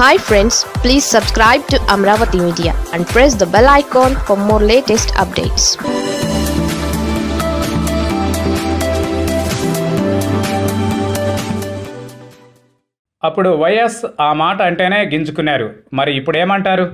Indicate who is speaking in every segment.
Speaker 1: hi friends please subscribe to Amaravati media and press the bell icon for more latest updates అప్పుడు YS ఆ మాట అంటేనే గింజుకున్నారు మరి ఇప్పుడు ఏమంటారు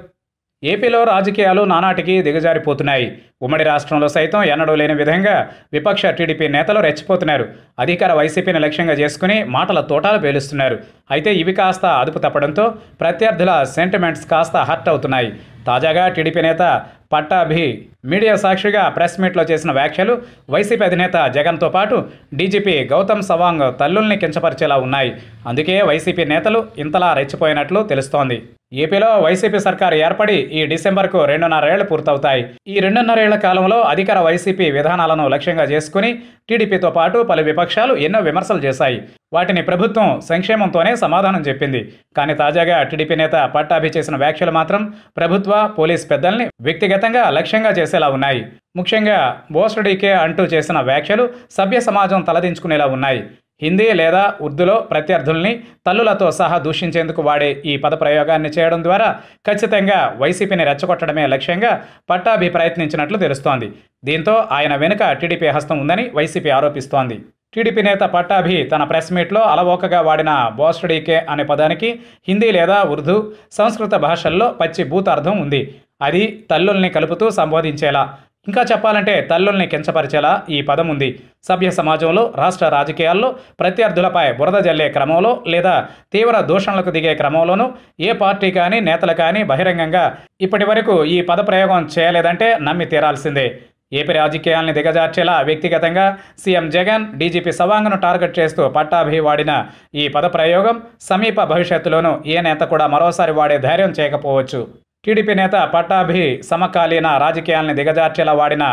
Speaker 1: ఏపీలో రాజకీయాలు నానాటికి దిగజారిపోతున్నాయి ఉమ్మడి రాష్ట్రంలో సైతం ఎన్నడూ లేని విధంగా విపక్ష టీడీపీ నేతలు రెచ్చిపోతున్నారు అధికార వైసీపీని లక్ష్యంగా చేసుకుని మాటల తోటాలు పేలుస్తున్నారు అయితే ఇవి కాస్త అదుపు తప్పడంతో ప్రత్యర్థుల సెంటిమెంట్స్ కాస్త హర్ట్ అవుతున్నాయి తాజాగా టీడీపీ నేత పట్టాభి మీడియా సాక్షిగా ప్రెస్ మీట్లో చేసిన వ్యాఖ్యలు వైసీపీ అధినేత జగన్తో పాటు డీజీపీ గౌతమ్ సవాంగ్ తల్లుల్ని కించపరిచేలా ఉన్నాయి అందుకే వైసీపీ నేతలు ఇంతలా రెచ్చిపోయినట్లు తెలుస్తోంది ఏపీలో వైసీపీ సర్కారు ఏర్పడి ఈ డిసెంబర్కు రెండున్నరేళ్లు పూర్తవుతాయి ఈ రెండున్నరేళ్ల కాలంలో అధికార వైసీపీ విధానాలను లక్ష్యంగా చేసుకుని టీడీపీతో పాటు పలు విపక్షాలు ఎన్నో విమర్శలు చేశాయి వాటిని ప్రభుత్వం సంక్షేమంతోనే సమాధానం చెప్పింది కానీ తాజాగా టీడీపీ నేత పట్టాభి చేసిన వ్యాఖ్యలు మాత్రం ప్రభుత్వ పోలీస్ పెద్దల్ని వ్యక్తిగతంగా లక్ష్యంగా చేసేలా ఉన్నాయి ముఖ్యంగా బోస్టడీకే అంటూ చేసిన వ్యాఖ్యలు సభ్య సమాజం తలదించుకునేలా ఉన్నాయి హిందీ లేదా ఉర్దూలో ప్రత్యర్థుల్ని తల్లులతో సహా దూషించేందుకు వాడే ఈ పదప్రయోగాన్ని చేయడం ద్వారా ఖచ్చితంగా వైసీపీని రెచ్చగొట్టడమే లక్ష్యంగా పట్టాభి ప్రయత్నించినట్లు తెలుస్తోంది దీంతో ఆయన వెనుక టీడీపీ హస్తం ఉందని వైసీపీ ఆరోపిస్తోంది టీడీపీ నేత పట్టాభి తన ప్రెస్ మీట్లో అలవోకగా వాడిన బోస్టడీకే అనే పదానికి హిందీ లేదా ఉర్దూ సంస్కృత భాషల్లో పచ్చి భూతార్థం ఉంది అది తల్లుల్ని కలుపుతూ సంబోధించేలా ఇంకా చెప్పాలంటే తల్లుల్ని కించపరిచేలా ఈ పదం ఉంది సభ్య సమాజంలో రాష్ట్ర రాజకీయాల్లో ప్రత్యర్థులపై బురద జల్లే క్రమంలో లేదా తీవ్ర దూషణలకు దిగే క్రమంలోనూ ఏ పార్టీ కానీ నేతలు కానీ బహిరంగంగా ఇప్పటి వరకు ఈ పదప్రయోగం చేయలేదంటే నమ్మి తీరాల్సిందే ఏపీ రాజకీయాల్ని దిగజార్చేలా వ్యక్తిగతంగా సీఎం జగన్ డీజీపీ సవాంగ్ను టార్గెట్ చేస్తూ పట్టాభి వాడిన ఈ పదప్రయోగం సమీప భవిష్యత్తులోనూ ఏ నేత కూడా మరోసారి వాడే ధైర్యం చేయకపోవచ్చు టీడీపీ నేత పట్టాభి సమకాలీన రాజకీయాల్ని దిగజార్చేలా వాడిన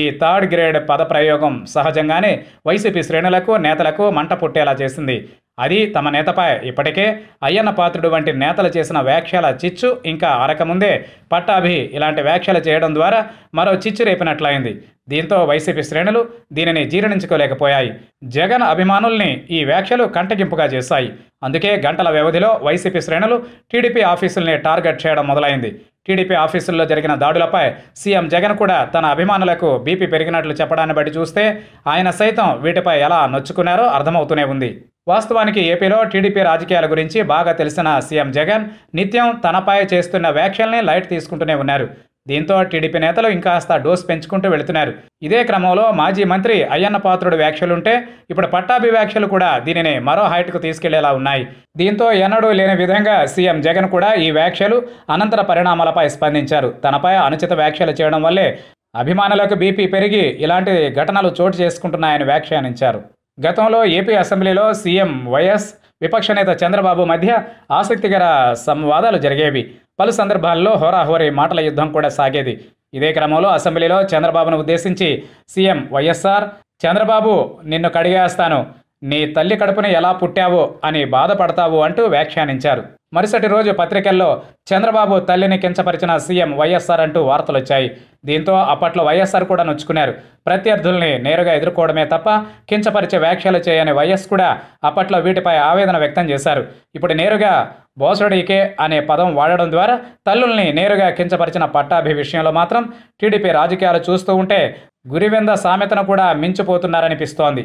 Speaker 1: ఈ థర్డ్ గ్రేడ్ పదప్రయోగం సహజంగానే వైసీపీ శ్రేణులకు నేతలకు మంట పుట్టేలా చేసింది అది తమ నేతపై ఇప్పటికే అయ్యన్న పాత్రుడు వంటి నేతలు చేసిన వ్యాఖ్యల చిచ్చు ఇంకా అరకముందే పట్టాభి ఇలాంటి వ్యాఖ్యలు చేయడం ద్వారా మరో చిచ్చు రేపినట్లయింది దీంతో వైసీపీ శ్రేణులు దీనిని జీర్ణించుకోలేకపోయాయి జగన్ అభిమానుల్ని ఈ వ్యాఖ్యలు కంటగింపుగా చేశాయి అందుకే గంటల వ్యవధిలో వైసీపీ శ్రేణులు టీడీపీ ఆఫీసుల్ని టార్గెట్ చేయడం మొదలైంది టీడీపీ ఆఫీసుల్లో జరిగిన దాడులపై సీఎం జగన్ కూడా తన అభిమానులకు బీపీ పెరిగినట్లు చెప్పడాన్ని బట్టి చూస్తే ఆయన సైతం వీటిపై ఎలా నొచ్చుకున్నారో అర్థమవుతూనే ఉంది వాస్తవానికి ఏపీలో టీడీపీ రాజకీయాల గురించి బాగా తెలిసిన సీఎం జగన్ నిత్యం తనపై చేస్తున్న వ్యాఖ్యల్ని లైట్ తీసుకుంటూనే ఉన్నారు దీంతో టీడీపీ నేతలు ఇంకాస్త డోస్ పెంచుకుంటూ వెళుతున్నారు ఇదే క్రమంలో మాజీ మంత్రి అయ్యన్న పాత్రుడు వ్యాఖ్యలుంటే ఇప్పుడు పట్టాభి వ్యాఖ్యలు కూడా దీనిని మరో హైట్కు తీసుకెళ్లేలా ఉన్నాయి దీంతో ఎన్నడూ లేని విధంగా సీఎం జగన్ కూడా ఈ వ్యాఖ్యలు అనంతర పరిణామాలపై స్పందించారు తనపై అనుచిత వ్యాఖ్యలు చేయడం వల్లే అభిమానులకు బీపీ పెరిగి ఇలాంటి ఘటనలు చోటు చేసుకుంటున్నాయని వ్యాఖ్యానించారు గతంలో ఏపీ అసెంబ్లీలో సీఎం వైఎస్ విపక్ష నేత చంద్రబాబు మధ్య ఆసక్తికర సంవాదాలు జరిగేవి పలు సందర్భాల్లో హోరాహోరీ మాటల యుద్ధం కూడా సాగేది ఇదే క్రమంలో అసెంబ్లీలో చంద్రబాబును ఉద్దేశించి సీఎం వైఎస్ఆర్ చంద్రబాబు నిన్ను కడిగేస్తాను నీ తల్లి కడుపుని ఎలా పుట్టావో అని బాధపడతావు అంటూ వ్యాఖ్యానించారు మరుసటి రోజు పత్రికల్లో చంద్రబాబు తల్లిని కించపరిచిన సీఎం వైఎస్ఆర్ అంటూ వార్తలొచ్చాయి దీంతో అప్పట్లో వైఎస్ఆర్ కూడా నొచ్చుకున్నారు ప్రత్యర్థుల్ని నేరుగా ఎదుర్కోవడమే తప్ప కించపరిచే వ్యాఖ్యలు చేయని వైఎస్ కూడా అప్పట్లో వీటిపై ఆవేదన వ్యక్తం చేశారు ఇప్పుడు నేరుగా బోసడికే అనే పదం వాడడం ద్వారా తల్లుల్ని నేరుగా కించపరిచిన పట్టాభి విషయంలో మాత్రం టీడీపీ రాజకీయాలు చూస్తూ ఉంటే గురివెంద సామెతను కూడా మించిపోతున్నారనిపిస్తోంది